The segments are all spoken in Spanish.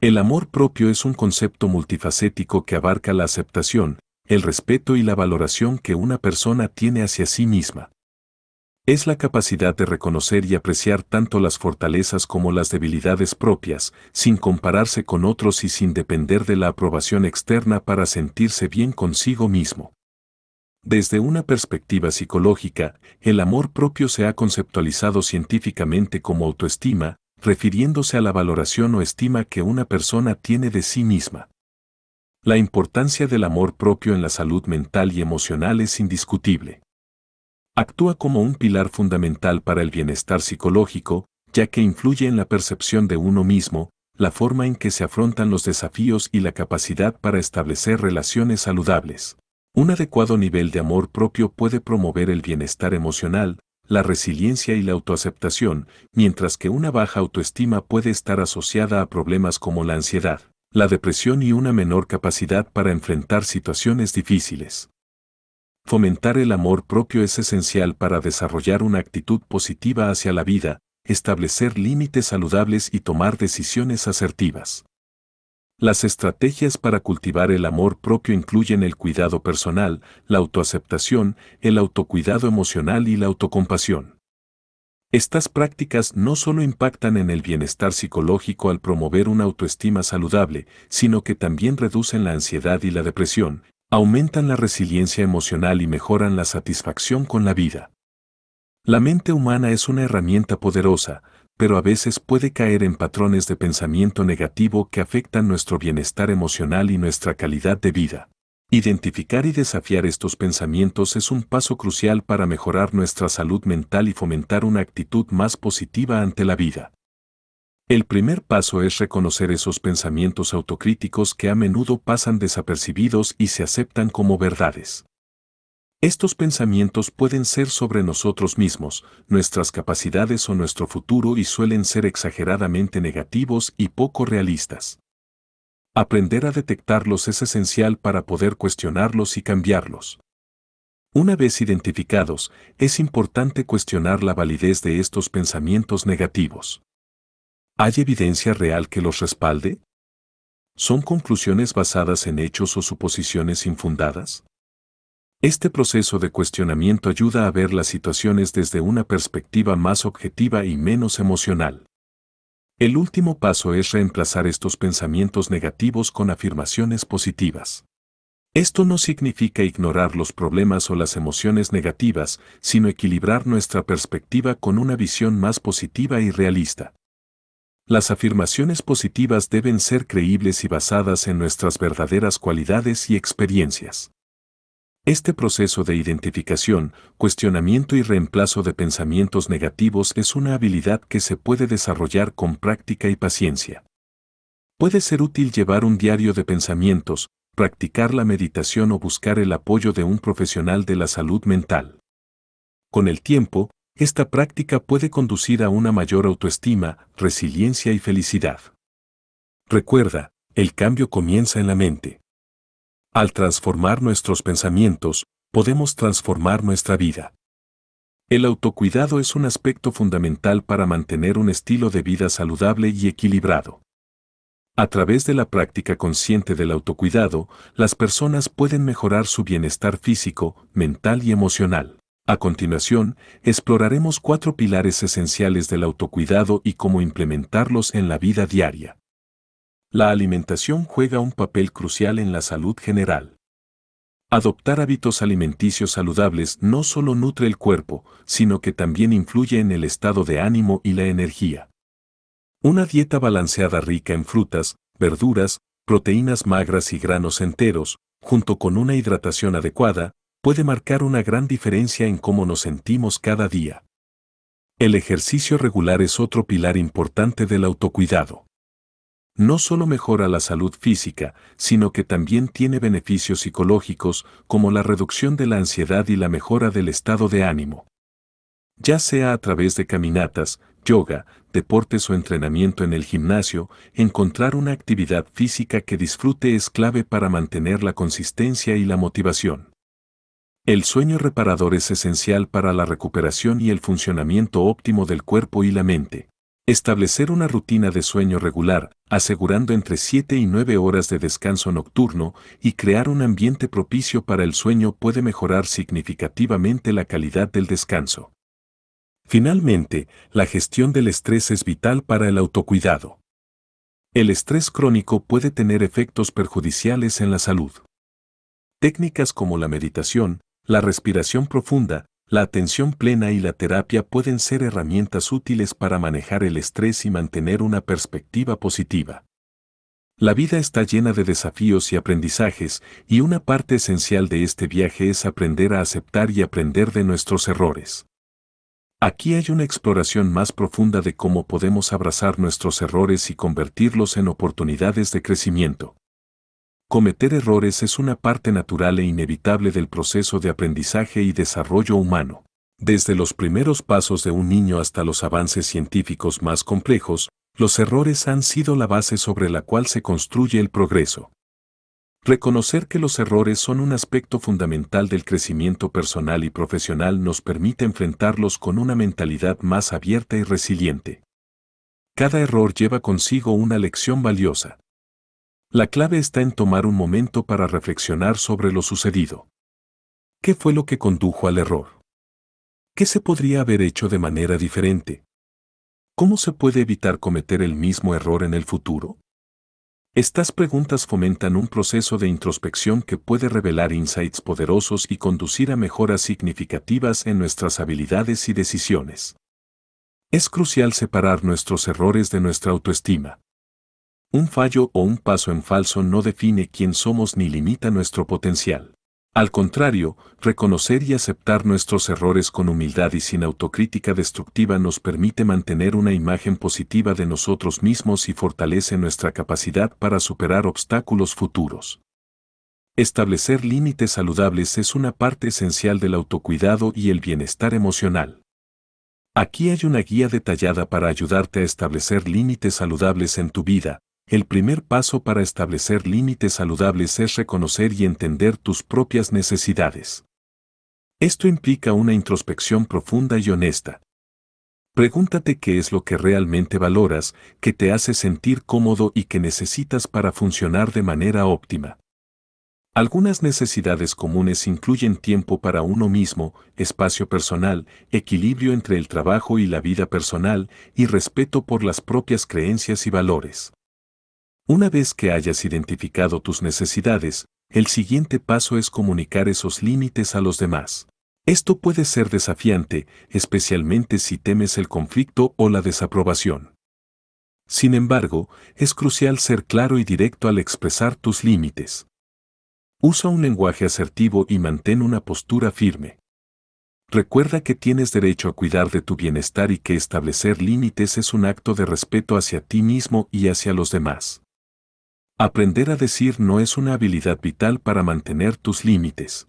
El amor propio es un concepto multifacético que abarca la aceptación, el respeto y la valoración que una persona tiene hacia sí misma. Es la capacidad de reconocer y apreciar tanto las fortalezas como las debilidades propias, sin compararse con otros y sin depender de la aprobación externa para sentirse bien consigo mismo. Desde una perspectiva psicológica, el amor propio se ha conceptualizado científicamente como autoestima, refiriéndose a la valoración o estima que una persona tiene de sí misma. La importancia del amor propio en la salud mental y emocional es indiscutible. Actúa como un pilar fundamental para el bienestar psicológico, ya que influye en la percepción de uno mismo, la forma en que se afrontan los desafíos y la capacidad para establecer relaciones saludables. Un adecuado nivel de amor propio puede promover el bienestar emocional, la resiliencia y la autoaceptación, mientras que una baja autoestima puede estar asociada a problemas como la ansiedad, la depresión y una menor capacidad para enfrentar situaciones difíciles. Fomentar el amor propio es esencial para desarrollar una actitud positiva hacia la vida, establecer límites saludables y tomar decisiones asertivas. Las estrategias para cultivar el amor propio incluyen el cuidado personal, la autoaceptación, el autocuidado emocional y la autocompasión. Estas prácticas no solo impactan en el bienestar psicológico al promover una autoestima saludable, sino que también reducen la ansiedad y la depresión, aumentan la resiliencia emocional y mejoran la satisfacción con la vida. La mente humana es una herramienta poderosa, pero a veces puede caer en patrones de pensamiento negativo que afectan nuestro bienestar emocional y nuestra calidad de vida. Identificar y desafiar estos pensamientos es un paso crucial para mejorar nuestra salud mental y fomentar una actitud más positiva ante la vida. El primer paso es reconocer esos pensamientos autocríticos que a menudo pasan desapercibidos y se aceptan como verdades. Estos pensamientos pueden ser sobre nosotros mismos, nuestras capacidades o nuestro futuro y suelen ser exageradamente negativos y poco realistas. Aprender a detectarlos es esencial para poder cuestionarlos y cambiarlos. Una vez identificados, es importante cuestionar la validez de estos pensamientos negativos. ¿Hay evidencia real que los respalde? ¿Son conclusiones basadas en hechos o suposiciones infundadas? Este proceso de cuestionamiento ayuda a ver las situaciones desde una perspectiva más objetiva y menos emocional. El último paso es reemplazar estos pensamientos negativos con afirmaciones positivas. Esto no significa ignorar los problemas o las emociones negativas, sino equilibrar nuestra perspectiva con una visión más positiva y realista. Las afirmaciones positivas deben ser creíbles y basadas en nuestras verdaderas cualidades y experiencias. Este proceso de identificación, cuestionamiento y reemplazo de pensamientos negativos es una habilidad que se puede desarrollar con práctica y paciencia. Puede ser útil llevar un diario de pensamientos, practicar la meditación o buscar el apoyo de un profesional de la salud mental. Con el tiempo, esta práctica puede conducir a una mayor autoestima, resiliencia y felicidad. Recuerda, el cambio comienza en la mente. Al transformar nuestros pensamientos, podemos transformar nuestra vida. El autocuidado es un aspecto fundamental para mantener un estilo de vida saludable y equilibrado. A través de la práctica consciente del autocuidado, las personas pueden mejorar su bienestar físico, mental y emocional. A continuación, exploraremos cuatro pilares esenciales del autocuidado y cómo implementarlos en la vida diaria. La alimentación juega un papel crucial en la salud general. Adoptar hábitos alimenticios saludables no solo nutre el cuerpo, sino que también influye en el estado de ánimo y la energía. Una dieta balanceada rica en frutas, verduras, proteínas magras y granos enteros, junto con una hidratación adecuada, puede marcar una gran diferencia en cómo nos sentimos cada día. El ejercicio regular es otro pilar importante del autocuidado no solo mejora la salud física, sino que también tiene beneficios psicológicos como la reducción de la ansiedad y la mejora del estado de ánimo. Ya sea a través de caminatas, yoga, deportes o entrenamiento en el gimnasio, encontrar una actividad física que disfrute es clave para mantener la consistencia y la motivación. El sueño reparador es esencial para la recuperación y el funcionamiento óptimo del cuerpo y la mente. Establecer una rutina de sueño regular, asegurando entre 7 y 9 horas de descanso nocturno y crear un ambiente propicio para el sueño puede mejorar significativamente la calidad del descanso. Finalmente, la gestión del estrés es vital para el autocuidado. El estrés crónico puede tener efectos perjudiciales en la salud. Técnicas como la meditación, la respiración profunda, la atención plena y la terapia pueden ser herramientas útiles para manejar el estrés y mantener una perspectiva positiva. La vida está llena de desafíos y aprendizajes, y una parte esencial de este viaje es aprender a aceptar y aprender de nuestros errores. Aquí hay una exploración más profunda de cómo podemos abrazar nuestros errores y convertirlos en oportunidades de crecimiento. Cometer errores es una parte natural e inevitable del proceso de aprendizaje y desarrollo humano. Desde los primeros pasos de un niño hasta los avances científicos más complejos, los errores han sido la base sobre la cual se construye el progreso. Reconocer que los errores son un aspecto fundamental del crecimiento personal y profesional nos permite enfrentarlos con una mentalidad más abierta y resiliente. Cada error lleva consigo una lección valiosa. La clave está en tomar un momento para reflexionar sobre lo sucedido. ¿Qué fue lo que condujo al error? ¿Qué se podría haber hecho de manera diferente? ¿Cómo se puede evitar cometer el mismo error en el futuro? Estas preguntas fomentan un proceso de introspección que puede revelar insights poderosos y conducir a mejoras significativas en nuestras habilidades y decisiones. Es crucial separar nuestros errores de nuestra autoestima. Un fallo o un paso en falso no define quién somos ni limita nuestro potencial. Al contrario, reconocer y aceptar nuestros errores con humildad y sin autocrítica destructiva nos permite mantener una imagen positiva de nosotros mismos y fortalece nuestra capacidad para superar obstáculos futuros. Establecer límites saludables es una parte esencial del autocuidado y el bienestar emocional. Aquí hay una guía detallada para ayudarte a establecer límites saludables en tu vida, el primer paso para establecer límites saludables es reconocer y entender tus propias necesidades. Esto implica una introspección profunda y honesta. Pregúntate qué es lo que realmente valoras, que te hace sentir cómodo y qué necesitas para funcionar de manera óptima. Algunas necesidades comunes incluyen tiempo para uno mismo, espacio personal, equilibrio entre el trabajo y la vida personal y respeto por las propias creencias y valores. Una vez que hayas identificado tus necesidades, el siguiente paso es comunicar esos límites a los demás. Esto puede ser desafiante, especialmente si temes el conflicto o la desaprobación. Sin embargo, es crucial ser claro y directo al expresar tus límites. Usa un lenguaje asertivo y mantén una postura firme. Recuerda que tienes derecho a cuidar de tu bienestar y que establecer límites es un acto de respeto hacia ti mismo y hacia los demás. Aprender a decir no es una habilidad vital para mantener tus límites.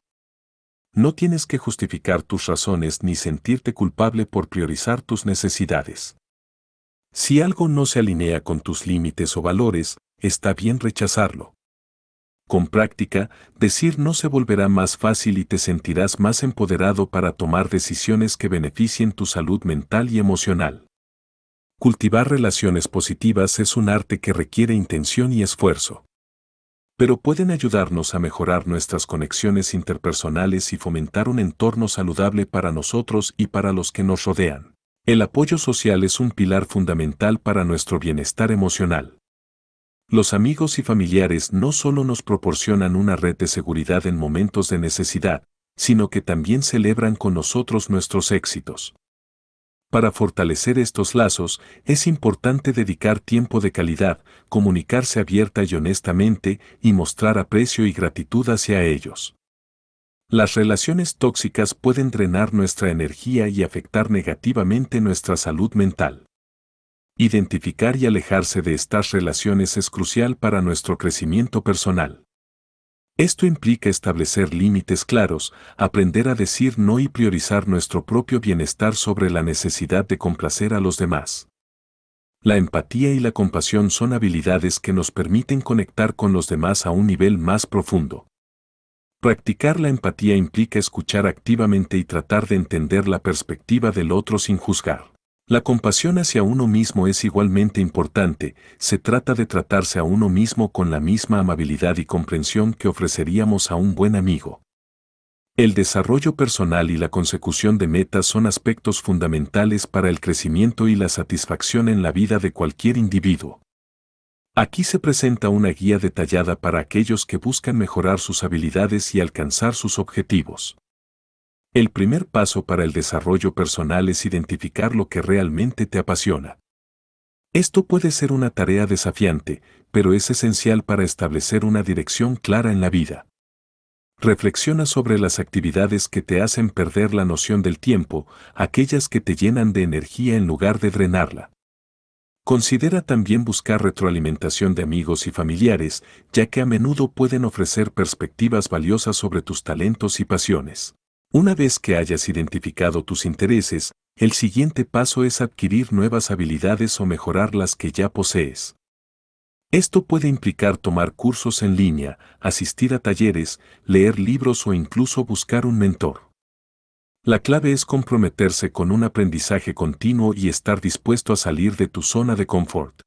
No tienes que justificar tus razones ni sentirte culpable por priorizar tus necesidades. Si algo no se alinea con tus límites o valores, está bien rechazarlo. Con práctica, decir no se volverá más fácil y te sentirás más empoderado para tomar decisiones que beneficien tu salud mental y emocional cultivar relaciones positivas es un arte que requiere intención y esfuerzo. Pero pueden ayudarnos a mejorar nuestras conexiones interpersonales y fomentar un entorno saludable para nosotros y para los que nos rodean. El apoyo social es un pilar fundamental para nuestro bienestar emocional. Los amigos y familiares no solo nos proporcionan una red de seguridad en momentos de necesidad, sino que también celebran con nosotros nuestros éxitos. Para fortalecer estos lazos es importante dedicar tiempo de calidad, comunicarse abierta y honestamente y mostrar aprecio y gratitud hacia ellos. Las relaciones tóxicas pueden drenar nuestra energía y afectar negativamente nuestra salud mental. Identificar y alejarse de estas relaciones es crucial para nuestro crecimiento personal. Esto implica establecer límites claros, aprender a decir no y priorizar nuestro propio bienestar sobre la necesidad de complacer a los demás. La empatía y la compasión son habilidades que nos permiten conectar con los demás a un nivel más profundo. Practicar la empatía implica escuchar activamente y tratar de entender la perspectiva del otro sin juzgar. La compasión hacia uno mismo es igualmente importante, se trata de tratarse a uno mismo con la misma amabilidad y comprensión que ofreceríamos a un buen amigo. El desarrollo personal y la consecución de metas son aspectos fundamentales para el crecimiento y la satisfacción en la vida de cualquier individuo. Aquí se presenta una guía detallada para aquellos que buscan mejorar sus habilidades y alcanzar sus objetivos. El primer paso para el desarrollo personal es identificar lo que realmente te apasiona. Esto puede ser una tarea desafiante, pero es esencial para establecer una dirección clara en la vida. Reflexiona sobre las actividades que te hacen perder la noción del tiempo, aquellas que te llenan de energía en lugar de drenarla. Considera también buscar retroalimentación de amigos y familiares, ya que a menudo pueden ofrecer perspectivas valiosas sobre tus talentos y pasiones. Una vez que hayas identificado tus intereses, el siguiente paso es adquirir nuevas habilidades o mejorar las que ya posees. Esto puede implicar tomar cursos en línea, asistir a talleres, leer libros o incluso buscar un mentor. La clave es comprometerse con un aprendizaje continuo y estar dispuesto a salir de tu zona de confort.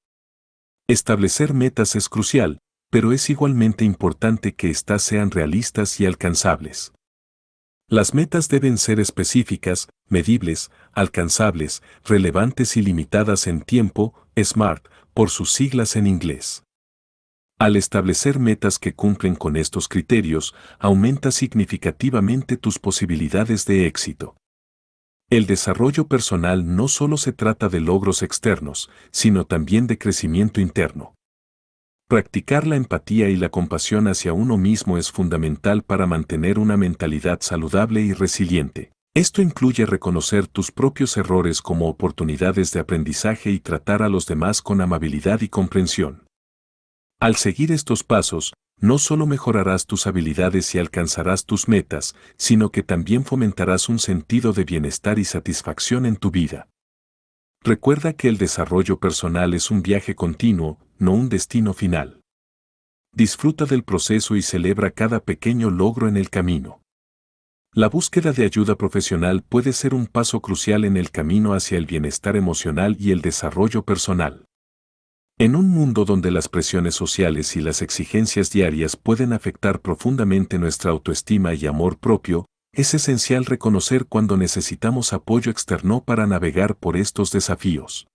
Establecer metas es crucial, pero es igualmente importante que éstas sean realistas y alcanzables. Las metas deben ser específicas, medibles, alcanzables, relevantes y limitadas en tiempo, SMART, por sus siglas en inglés. Al establecer metas que cumplen con estos criterios, aumenta significativamente tus posibilidades de éxito. El desarrollo personal no solo se trata de logros externos, sino también de crecimiento interno. Practicar la empatía y la compasión hacia uno mismo es fundamental para mantener una mentalidad saludable y resiliente. Esto incluye reconocer tus propios errores como oportunidades de aprendizaje y tratar a los demás con amabilidad y comprensión. Al seguir estos pasos, no solo mejorarás tus habilidades y alcanzarás tus metas, sino que también fomentarás un sentido de bienestar y satisfacción en tu vida. Recuerda que el desarrollo personal es un viaje continuo, no un destino final. Disfruta del proceso y celebra cada pequeño logro en el camino. La búsqueda de ayuda profesional puede ser un paso crucial en el camino hacia el bienestar emocional y el desarrollo personal. En un mundo donde las presiones sociales y las exigencias diarias pueden afectar profundamente nuestra autoestima y amor propio, es esencial reconocer cuando necesitamos apoyo externo para navegar por estos desafíos.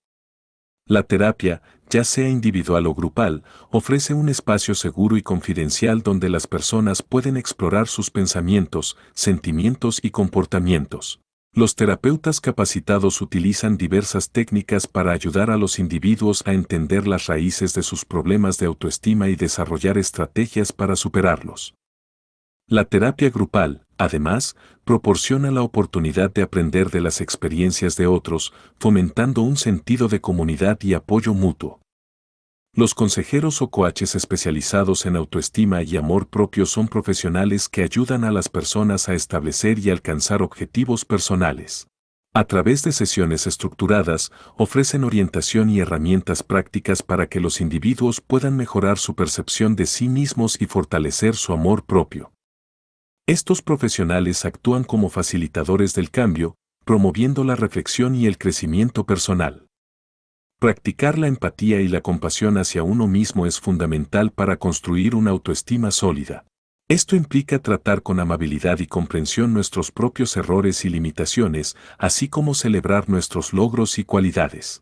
La terapia, ya sea individual o grupal, ofrece un espacio seguro y confidencial donde las personas pueden explorar sus pensamientos, sentimientos y comportamientos. Los terapeutas capacitados utilizan diversas técnicas para ayudar a los individuos a entender las raíces de sus problemas de autoestima y desarrollar estrategias para superarlos. La terapia grupal, Además, proporciona la oportunidad de aprender de las experiencias de otros, fomentando un sentido de comunidad y apoyo mutuo. Los consejeros o coaches especializados en autoestima y amor propio son profesionales que ayudan a las personas a establecer y alcanzar objetivos personales. A través de sesiones estructuradas, ofrecen orientación y herramientas prácticas para que los individuos puedan mejorar su percepción de sí mismos y fortalecer su amor propio. Estos profesionales actúan como facilitadores del cambio, promoviendo la reflexión y el crecimiento personal. Practicar la empatía y la compasión hacia uno mismo es fundamental para construir una autoestima sólida. Esto implica tratar con amabilidad y comprensión nuestros propios errores y limitaciones, así como celebrar nuestros logros y cualidades.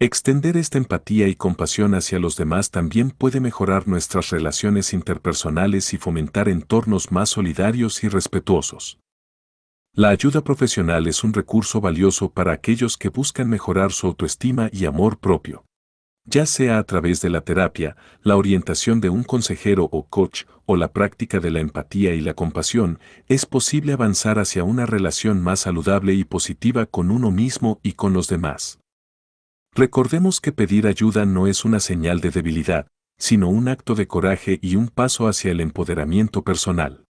Extender esta empatía y compasión hacia los demás también puede mejorar nuestras relaciones interpersonales y fomentar entornos más solidarios y respetuosos. La ayuda profesional es un recurso valioso para aquellos que buscan mejorar su autoestima y amor propio. Ya sea a través de la terapia, la orientación de un consejero o coach, o la práctica de la empatía y la compasión, es posible avanzar hacia una relación más saludable y positiva con uno mismo y con los demás. Recordemos que pedir ayuda no es una señal de debilidad, sino un acto de coraje y un paso hacia el empoderamiento personal.